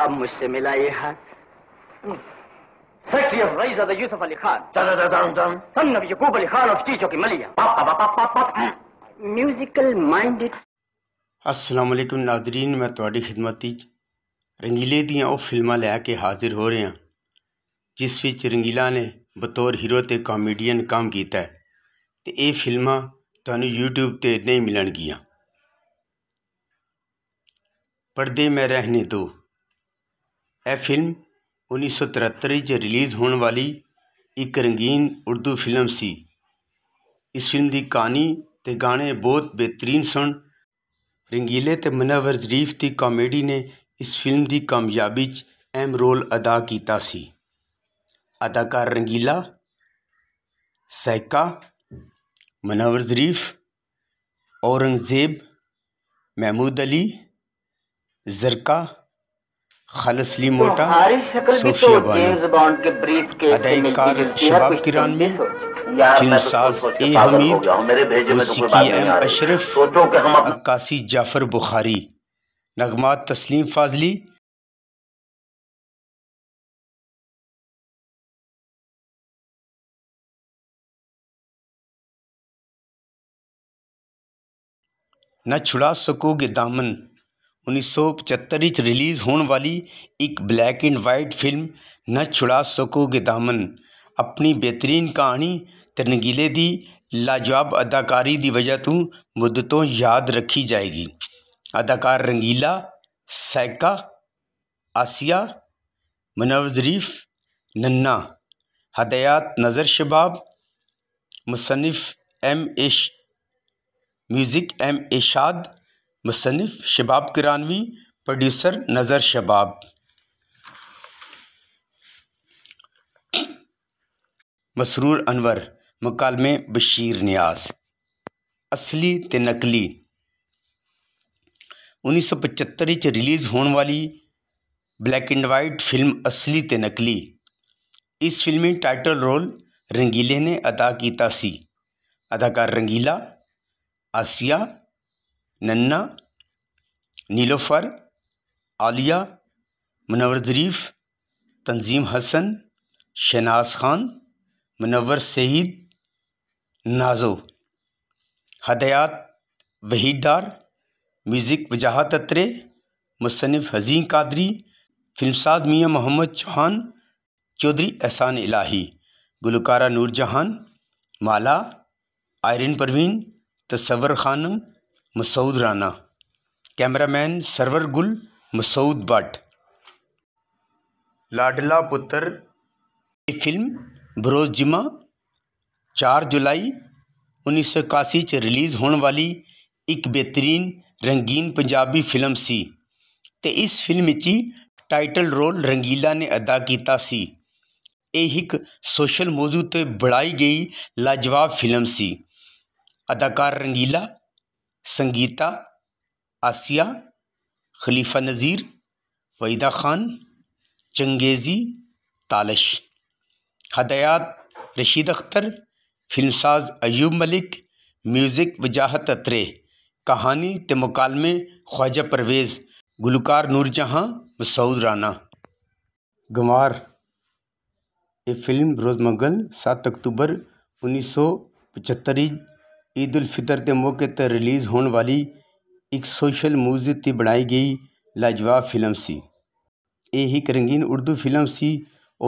अब मुझसे मिला ये हाथ सेक्रेटरी ऑफ रईस of the Yusuf Ali Khan son of Yakub Ali Khan of चीचों की मलिया पापा पापा पापा म्यूजिकल माइंडेड अस्सलाम वालेकुम नादरीन मैं थोड़ी खिदमत रंगीले दियाँ वह फिल्म लैके हाजिर हो रहा जिस विच रंगीला ने बतौर हीरो ते कॉमेडियन काम किया है तो ये फिल्म यूट्यूब ते नहीं मिलन गियाँ पढ़ते मैं रहने दो यह फिल्म उन्नीस सौ तरहत्तर च रिलीज होने वाली एक रंगीन उर्दू फिल्म सी इस फिल्म की कहानी ते गाने बहुत बेहतरीन सन रंगीले ते मुनवर जरीफ की कॉमेडी ने इस फिल्म की कामयाबी अहम रोल अदा किया अदाकार रंगीला सैका मुनवर जरीफ औरंगजेब महमूद अली जरका खालसली तो मोटा सोफिया तो बानो अदाकार शबाब किरान में तो फिल्मसाज ए हमीद मौसीकी एम अशरफ अक्कासी जाफ़र बुखारी नगमात तस्लीम फाजली न छुड़ा सकोगे दामन उन्नीस सौ पचहत्तर रिलीज़ होने वाली एक ब्लैक एंड वाइट फिल्म न छुड़ा सकोगे दामन अपनी बेहतरीन कहानी तरनगीले दी लाजवाब अदाकारी दी वजह तो मुद्दतों याद रखी जाएगी अदाकार रंगीला सैका आसिया मनवजरीफ नन्ना हदयात नज़र शबाब मुसनफ़ एम एश म्यूज़िक एम एशाद मुसनफ़ शबाब किरानवी प्रोड्यूसर नज़र शबाब मसरूर अनवर मकालमे बशीर न्याज असली ते नकली पचहत्तर च रिलीज़ होने वाली ब्लैक एंड वाइट फिल्म असली ते नकली इस फिल्मी टाइटल रोल रंगीले ने अदा किया अदाकार रंगीला आसिया नन्ना नीलोफ़र आलिया मुनवर ज़रीफ़ तंज़ीम हसन शहनाज़ ख़ान मुनवर सईद नाज़ो हदयात वहीद डार म्यूज़िक वजाहत अत्रे मुसनफ़ हज़ीन कादरी फिल्मसाज मियाँ मोहम्मद चौहान चौधरी एहसान इलाही गुलकारा नूर जहान माला आयरन परवीन तस्वर खानम मसूद राना कैमरामैन सरवर गुल मसूद भट्ट लाडला पुत्र फिल्म बरोज जिमा चार जुलाई उन्नीस सौ इक्यासी च रिलीज़ होने वाली एक बेहतरीन रंगीन पंजाबी फिल्म सी ते इस फिल्म 'ਚ टाइटल रोल रंगीला ने अदा किया एक सोशल मौजू ਸੋਸ਼ਲ बढ़ाई गई लाजवाब फिल्म सी अदाकार रंगीला संगीता आसिया खलीफा नज़ीर वहीदा ख़ान चंगेज़ी तालश हदयात रशीद अख्तर फिल्मसाज अयूब मलिक म्यूज़िक वजाहत अतरे कहानी ते मुकालमे ख्वाजा परवेज़ गुलकार नूरजहाँ मसूद राना गंवार ये फिल्म रोज़मगल सात अक्टूबर उन्नीस सौ पचहत्तर ईद उल फ़ितर के मौके पर रिलीज़ होने वाली एक सोशल मूज ती बनाई गई लाजवाब फिल्म सी ये एक रंगीन उर्दू फिल्म सी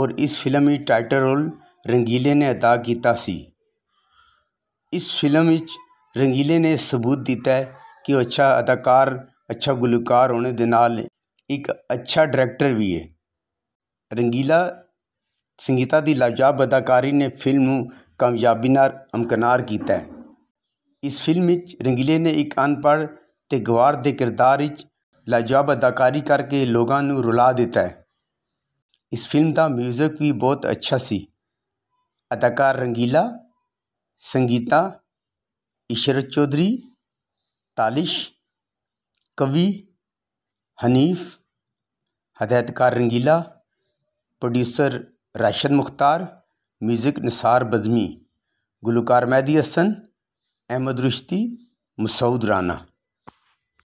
और इस फिल्म में टाइटल रोल रंगीले ने अदा किया सी इस फिल्म में रंगीले ने सबूत दिता है कि अच्छा अदाकार अच्छा गुलकार होने के नाल एक अच्छा डायरेक्टर भी है रंगीला संगीता की लाजवाब अदाकारी ने फिल्म कामयाबी नाल अमकनार किया है इस फिल्म रंगीले ने एक अनपढ़ गवार के किरदार लाजवाब अदाकारी करके लोगों को रुला दिता है इस फिल्म का म्यूजिक भी बहुत अच्छा सी अदाकार रंगीला संगीता इशरत चौधरी तालिश कवि हनीफ हदायतकार रंगीला प्रोड्यूसर राशद मुख्तार म्यूजिक निसार बदमी गुलकार मैदी हसन अहमद रुश्ती मसऊद राना